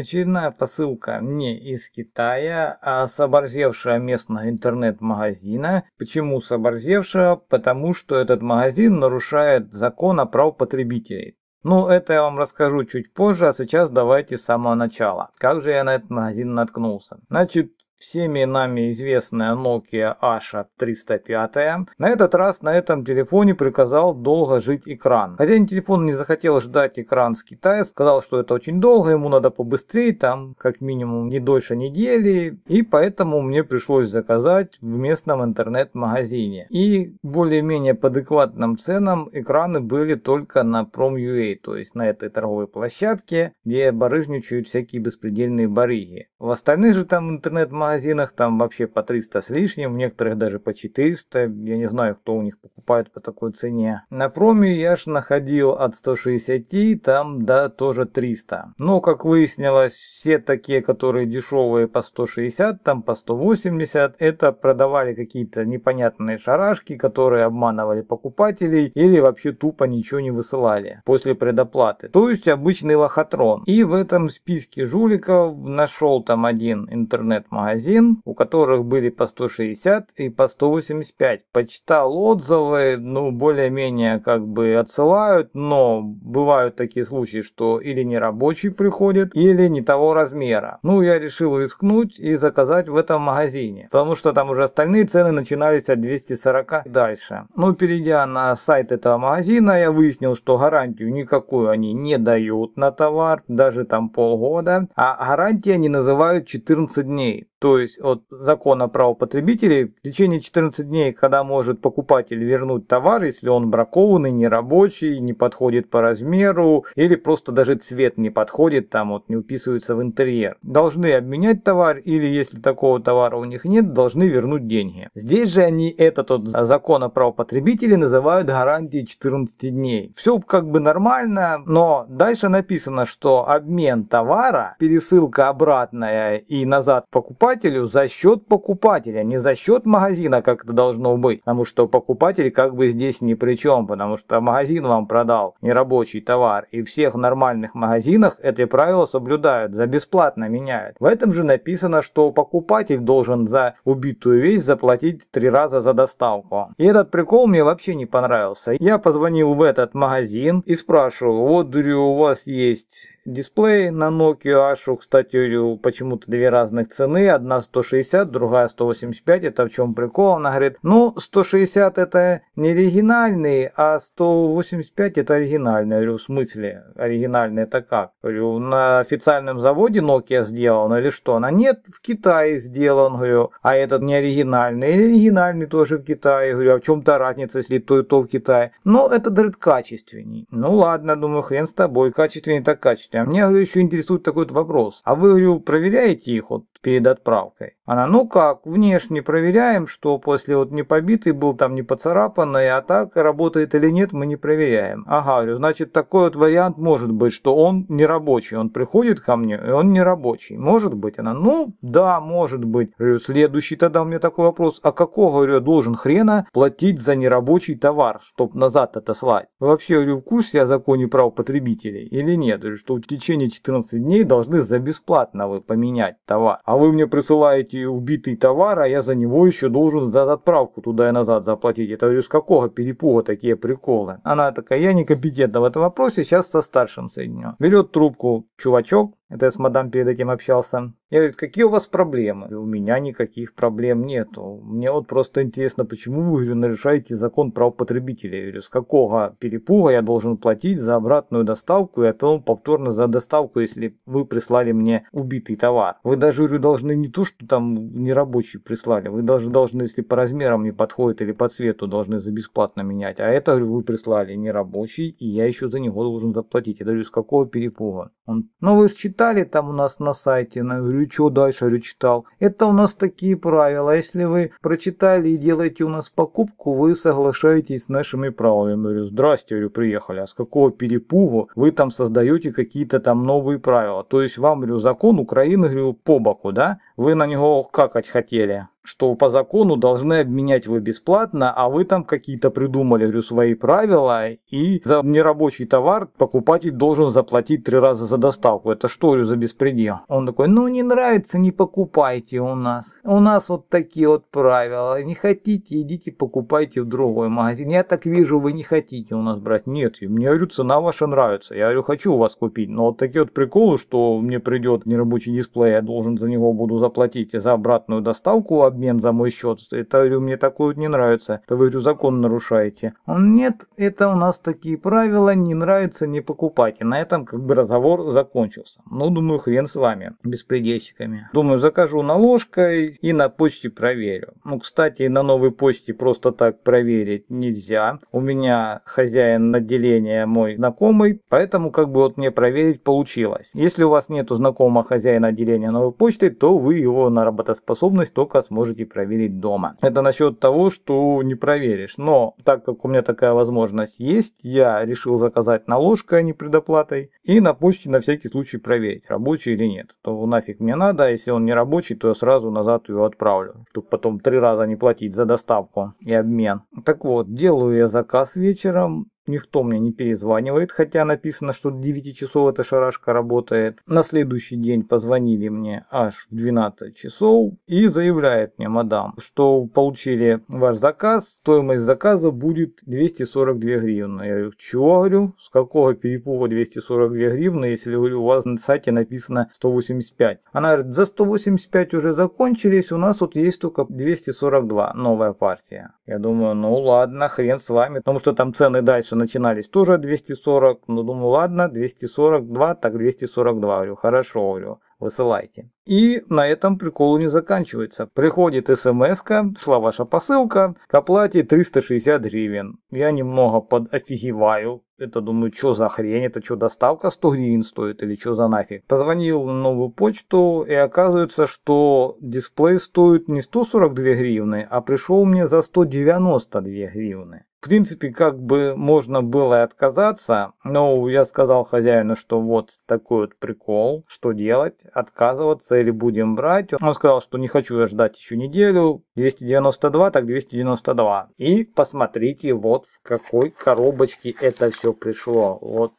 Очередная посылка не из Китая, а с оборзевшего местного интернет-магазина. Почему с оборзевшего? Потому что этот магазин нарушает закон о прав потребителей. Ну, это я вам расскажу чуть позже, а сейчас давайте с самого начала. Как же я на этот магазин наткнулся? Значит, всеми нами известная Nokia Asha 305. На этот раз на этом телефоне приказал долго жить экран. Хотя телефон не захотел ждать экран с Китая, сказал, что это очень долго, ему надо побыстрее, там как минимум не дольше недели, и поэтому мне пришлось заказать в местном интернет-магазине. И более-менее по адекватным ценам экраны были только на Prom.ua, то есть на этой торговой площадке, где барыжничают всякие беспредельные барыги. В остальных же там интернет-магазинах магазинах, там вообще по 300 с лишним, в некоторых даже по 400, я не знаю, кто у них покупает по такой цене. На проме я ж находил от 160, там да тоже 300. Но, как выяснилось, все такие, которые дешевые по 160, там по 180, это продавали какие-то непонятные шарашки, которые обманывали покупателей или вообще тупо ничего не высылали после предоплаты. То есть обычный лохотрон. И в этом списке жуликов нашел там один интернет-магазин, магазин, у которых были по 160 и по 185. Почитал отзывы, ну, более-менее как бы отсылают, но бывают такие случаи, что или не рабочий приходит, или не того размера. Ну, я решил рискнуть и заказать в этом магазине, потому что там уже остальные цены начинались от 240 дальше. Ну, перейдя на сайт этого магазина, я выяснил, что гарантию никакую они не дают на товар, даже там полгода, а гарантия они называют 14 дней то есть от закона права потребителей, в течение 14 дней, когда может покупатель вернуть товар, если он бракованный, нерабочий, не подходит по размеру или просто даже цвет не подходит, там вот не уписывается в интерьер. Должны обменять товар или если такого товара у них нет, должны вернуть деньги. Здесь же они этот вот закон о права потребителей называют гарантией 14 дней. Все как бы нормально, но дальше написано, что обмен товара, пересылка обратная и назад покупателя покупателю за счет покупателя, не за счет магазина, как это должно быть. Потому что покупатель как бы здесь ни при чем, потому что магазин вам продал нерабочий товар. И всех нормальных магазинах это правило соблюдают, за бесплатно меняют. В этом же написано, что покупатель должен за убитую вещь заплатить три раза за доставку. И этот прикол мне вообще не понравился. Я позвонил в этот магазин и спрашиваю, вот, дрю у вас есть дисплей на Nokia Ashu, кстати, почему-то две разных цены, одна 160, другая 185, это в чем прикол, она говорит, ну 160 это не оригинальный, а 185 это оригинальный, я говорю, в смысле, оригинальный это как? Я говорю, на официальном заводе Nokia сделан или что? Она нет, в Китае сделан, говорю, а этот не оригинальный, и оригинальный тоже в Китае, я говорю, а в чем-то разница, если то и то в Китае? Ну, это, говорит, качественный. Ну ладно, думаю, хрен с тобой, качественнее так качественнее. А меня еще интересует такой вот вопрос. А вы, говорю, проверяете их вот перед отправкой? Она, ну как, внешне проверяем, что после вот не побитый был, там не поцарапанный, а так работает или нет, мы не проверяем. Ага, говорю, значит, такой вот вариант может быть, что он не рабочий. Он приходит ко мне, и он не рабочий. Может быть? Она, ну да, может быть. Говорю, следующий тогда у меня такой вопрос. А какого, говорю, должен хрена платить за нерабочий товар, чтобы назад отослать? Вообще, говорю, в курсе о законе прав потребителей или нет? Говорю, что в течение 14 дней должны за бесплатно вы поменять товар. А вы мне присылаете убитый товар, а я за него еще должен за отправку туда и назад заплатить. Это говорю, с какого перепуга такие приколы? Она такая, я некомпетентна в этом вопросе, сейчас со старшим соединю. Берет трубку чувачок, это я с мадам перед этим общался. Я говорю, какие у вас проблемы? у меня никаких проблем нету. Мне вот просто интересно, почему вы, говорю, нарушаете закон прав потребителей. Я говорю, с какого перепуга я должен платить за обратную доставку и опять повторно за доставку, если вы прислали мне убитый товар. Вы даже, говорю, должны не то, что там нерабочий прислали, вы даже должны, если по размерам не подходит или по цвету, должны за бесплатно менять. А это, говорю, вы прислали нерабочий, и я еще за него должен заплатить. Я говорю, с какого перепуга? Он, ну вы считаете, читали там у нас на сайте? Я говорю, что дальше? Я говорю, читал. Это у нас такие правила. Если вы прочитали и делаете у нас покупку, вы соглашаетесь с нашими правилами. Я говорю, здрасте, говорю, приехали. А с какого перепугу вы там создаете какие-то там новые правила? То есть вам, говорю, закон Украины, говорю, по боку, да? Вы на него какать хотели что по закону должны обменять вы бесплатно, а вы там какие-то придумали говорю, свои правила, и за нерабочий товар покупатель должен заплатить три раза за доставку. Это что говорю, за беспредел? Он такой, ну не нравится, не покупайте у нас. У нас вот такие вот правила. Не хотите, идите покупайте в другой магазин. Я так вижу, вы не хотите у нас брать. Нет, мне, говорю, цена ваша нравится. Я говорю, хочу у вас купить. Но вот такие вот приколы, что мне придет нерабочий дисплей, я должен за него буду заплатить за обратную доставку, обмен а обмен за мой счет. Это, мне такое не нравится. Это, говорю, закон нарушаете. Он, нет, это у нас такие правила, не нравится, не покупайте. На этом как бы разговор закончился. Ну, думаю, хрен с вами, беспредельщиками. Думаю, закажу на ложкой и на почте проверю. Ну, кстати, на новой почте просто так проверить нельзя. У меня хозяин отделения мой знакомый, поэтому как бы вот мне проверить получилось. Если у вас нету знакомого хозяина отделения новой почты, то вы его на работоспособность только сможете можете проверить дома. Это насчет того, что не проверишь. Но так как у меня такая возможность есть, я решил заказать наложкой, а не предоплатой. И на почте на всякий случай проверить, рабочий или нет. То нафиг мне надо, а если он не рабочий, то я сразу назад его отправлю. Чтобы потом три раза не платить за доставку и обмен. Так вот, делаю я заказ вечером Никто мне не перезванивает, хотя написано, что до 9 часов эта шарашка работает. На следующий день позвонили мне аж в 12 часов и заявляет мне мадам, что получили ваш заказ, стоимость заказа будет 242 гривны. Я говорю, чего, говорю, с какого перепуга 242 гривны, если говорю, у вас на сайте написано 185. Она говорит, за 185 уже закончились, у нас вот есть только 242, новая партия. Я думаю, ну ладно, хрен с вами, потому что там цены дальше раньше начинались тоже 240, но ну, думаю, ладно, 242, так 242, говорю, хорошо, говорю, высылайте. И на этом прикол не заканчивается. Приходит смс шла ваша посылка, к оплате 360 гривен. Я немного подофигеваю. Это думаю, что за хрень, это что доставка 100 гривен стоит или что за нафиг. Позвонил на новую почту и оказывается, что дисплей стоит не 142 гривны, а пришел мне за 192 гривны. В принципе, как бы можно было и отказаться, но я сказал хозяину, что вот такой вот прикол, что делать, отказываться цели будем брать. Он сказал, что не хочу я ждать еще неделю. 292, так 292. И посмотрите, вот в какой коробочке это все пришло. Вот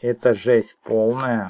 это жесть полная.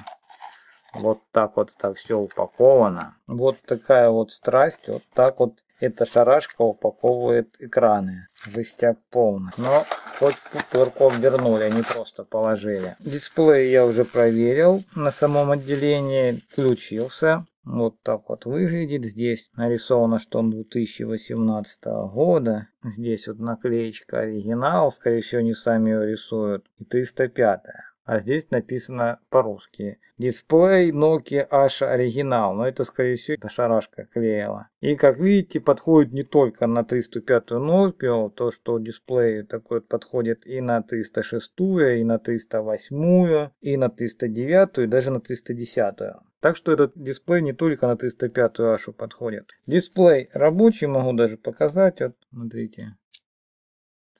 Вот так вот это все упаковано. Вот такая вот страсть. Вот так вот эта шарашка упаковывает экраны. Жестяк полный. Но хоть пупырком вернули, они а просто положили. Дисплей я уже проверил на самом отделении. Включился. Вот так вот выглядит. Здесь нарисовано, что он 2018 года. Здесь вот наклеечка оригинал. Скорее всего, они сами ее рисуют. И 305. А здесь написано по-русски. Дисплей Nokia H оригинал. Но это, скорее всего, это шарашка клеила. И, как видите, подходит не только на 305 Nokia. То, что дисплей такой подходит и на 306, и на 308, и на 309, и даже на 310. Так что этот дисплей не только на 305 ашу подходит. Дисплей рабочий, могу даже показать. Вот, смотрите.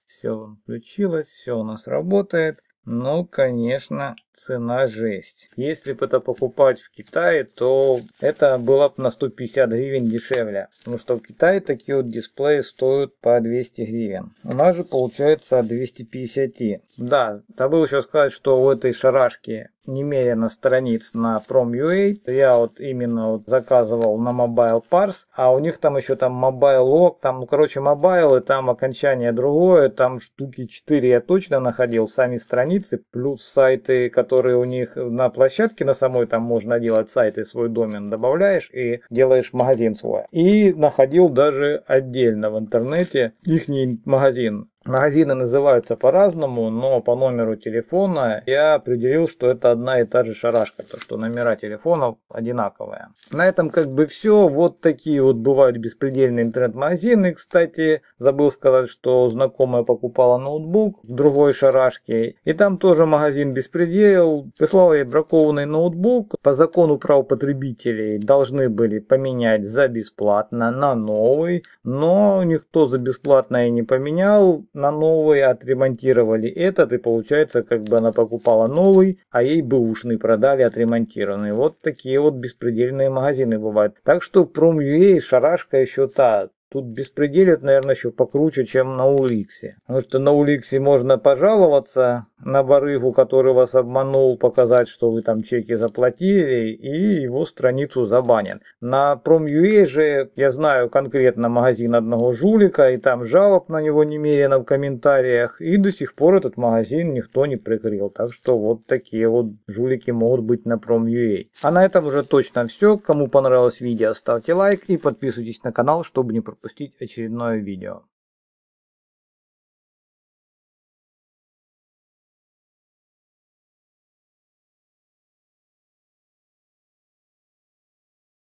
Все включилось, все у нас работает. Ну, конечно, цена жесть. Если бы это покупать в Китае, то это было бы на 150 гривен дешевле. Потому ну что в Китае такие вот дисплеи стоят по 200 гривен. У нас же получается 250. Да, забыл еще сказать, что в этой шарашки немерено страниц на Prom.ua. Я вот именно вот заказывал на Mobile Pars, а у них там еще там Mobile Log, там, ну, короче, Mobile, и там окончание другое, там штуки 4 я точно находил, сами страницы страницы, плюс сайты, которые у них на площадке на самой, там можно делать сайты, свой домен добавляешь и делаешь магазин свой. И находил даже отдельно в интернете их магазин. Магазины называются по-разному, но по номеру телефона я определил, что это одна и та же шарашка, то что номера телефонов одинаковые. На этом как бы все. Вот такие вот бывают беспредельные интернет-магазины. Кстати, забыл сказать, что знакомая покупала ноутбук в другой шарашке. И там тоже магазин беспредел. Прислал ей бракованный ноутбук. По закону прав потребителей должны были поменять за бесплатно на новый. Но никто за бесплатно и не поменял на новый отремонтировали этот, и получается, как бы она покупала новый, а ей бы продали отремонтированный. Вот такие вот беспредельные магазины бывают. Так что Prom.ua шарашка еще та, Тут беспределят, наверное, еще покруче, чем на Уликсе. Потому что на Уликсе можно пожаловаться, на барыгу, который вас обманул, показать, что вы там чеки заплатили, и его страницу забанен. На Prom.ua же я знаю конкретно магазин одного жулика, и там жалоб на него немерено в комментариях, и до сих пор этот магазин никто не прикрыл. Так что вот такие вот жулики могут быть на Prom.ua. А на этом уже точно все. Кому понравилось видео, ставьте лайк и подписывайтесь на канал, чтобы не пропустить очередное видео.